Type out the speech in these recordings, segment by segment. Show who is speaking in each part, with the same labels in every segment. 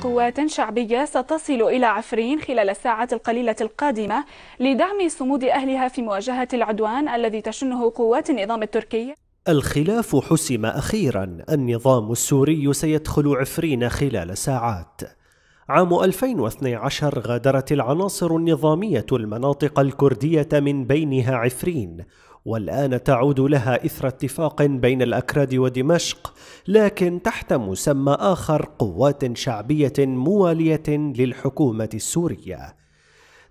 Speaker 1: قوات شعبية ستصل إلى عفرين خلال الساعات القليلة القادمة لدعم صمود أهلها في مواجهة العدوان الذي تشنه قوات النظام التركي
Speaker 2: الخلاف حسم أخيرا النظام السوري سيدخل عفرين خلال ساعات عام 2012 غادرت العناصر النظامية المناطق الكردية من بينها عفرين والآن تعود لها إثر اتفاق بين الأكراد ودمشق لكن تحت مسمى آخر قوات شعبية موالية للحكومة السورية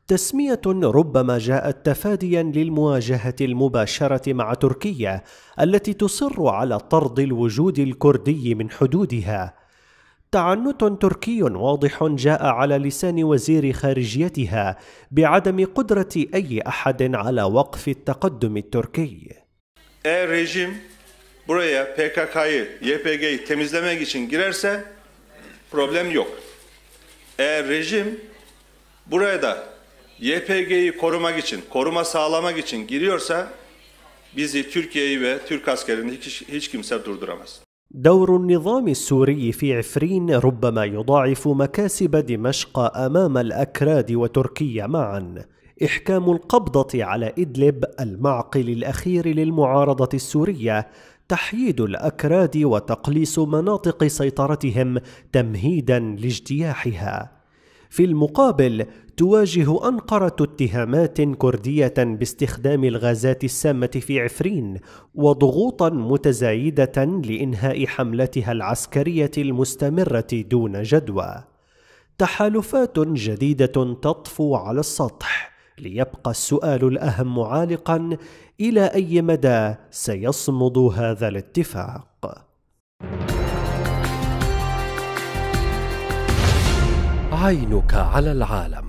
Speaker 2: تسمية ربما جاءت تفاديا للمواجهة المباشرة مع تركيا التي تصر على طرد الوجود الكردي من حدودها تعنت تركي واضح جاء على لسان وزير خارجيتها بعدم قدرة أي أحد على وقف التقدم التركي.
Speaker 3: Eğer rejim buraya PKK'yı, YPG'yi temizlemek için girerse problem yok. Eğer rejim buraya da YPG'yi korumak için, koruma sağlamak için giriyorsa bizi Türkiye'yi ve Türk askerini hiç, hiç kimse durduramaz.
Speaker 2: دور النظام السوري في عفرين ربما يضاعف مكاسب دمشق امام الاكراد وتركيا معا احكام القبضه على ادلب المعقل الاخير للمعارضه السوريه تحييد الاكراد وتقليص مناطق سيطرتهم تمهيدا لاجتياحها في المقابل تواجه أنقرة اتهامات كردية باستخدام الغازات السامة في عفرين وضغوطا متزايدة لإنهاء حملتها العسكرية المستمرة دون جدوى. تحالفات جديدة تطفو على السطح ليبقى السؤال الأهم عالقا إلى أي مدى سيصمد هذا الاتفاق؟ عينك على العالم